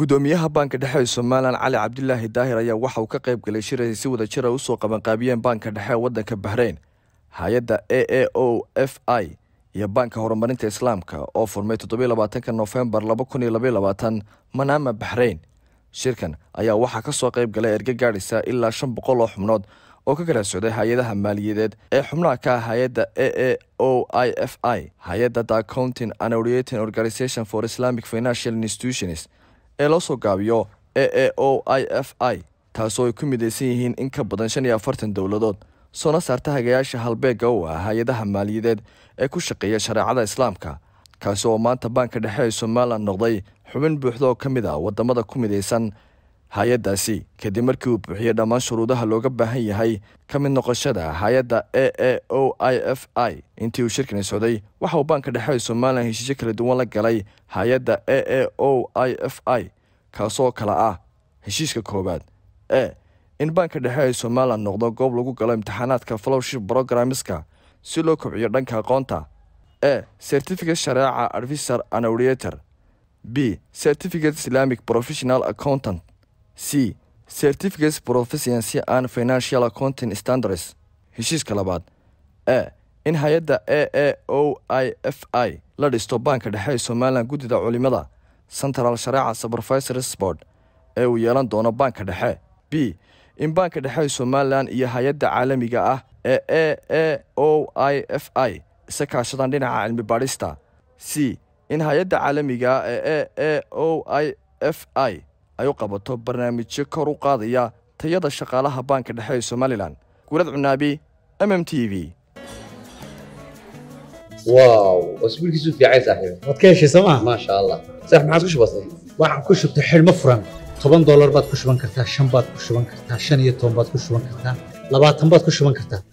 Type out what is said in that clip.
gudoomiyaha banka dhexe ee somalilan cali cabdilaahi daahir ayaa waxa uu ka qayb galay shir ay si wada jir ay ah usoo qabanqaabiyeen banka dhexe ee waddanka bahrain hay-adda a a o f i iyo banka horumarinta islaamka oo furmay labaatanka nofembar laba kun iyo labaylabaaatan manaama bahrain shirkan ayaa waxaa ka soo qayb galay ergagaadhisa ilaa shan boqol oo xubnood oo ka kala socday hay-adaha maaliyadeed ee xubnaha ka ah hay-adda a a o i f i hay-adda the accounting and oriating organization for islamic financial institutions ee loo soo gaabiyo e o i f i taasoo ay ku midaysan yihiin in ka badan shan iyo afartan dowladood soona saarta hagayaasha halbeegga oo ah hay-adaha maaliyadeed ee ku shaqeeya shareecada islaamka kaasi oo maanta baanka dhexe ee somalilan noqday xubin buuxda oo ka mid ah waddamada ku midaysan hay-adaasi kadib markii uu buuxiyey dhammaan shuruudaha looga baahan yahay ka mid noqoshada hay-adda a a o i f i intii uu shirkani socday waxa uu baanka dhexe ee somalilan heshiisyo kala duwan la galay hay-adda a a o i f i kaasoo kale ah heshiiska koowaad e in baanka dhexe ee somalilan noqdo goob lagu galo imtixaanaadka fallowship brogrameska si loo kobciyo dhanka aqoonta e certificate shareeca arfiser anawriator b certificate islamic professional accountant c certificates profesiency and financial accounting standards heshiiska labaad e in hay-adda a e o i f i la dhisto baanka dhexe ee somalilan guddida culimmada central shareeca subervisors board ee uu yeelan doono baanka dhexe b in baanka dhexe ee somalilan iyo hay-adda caalamiga ah ee a a o i f i isa kaashadaan dhinaca cilmi baadhista c in hay-adda caalamigaa ah ee a a o i f i ay u qabato barnaamijyo kor u qaadaya tayada shaqaalaha baanka dhexe ee somalilan guurad cunaabi m m t v toban doolar baad ku shuban kartaa shan baad ku shuban kartaa shan iyo toban baad ku shuban kartaa labaatan baad ku shuban kartaa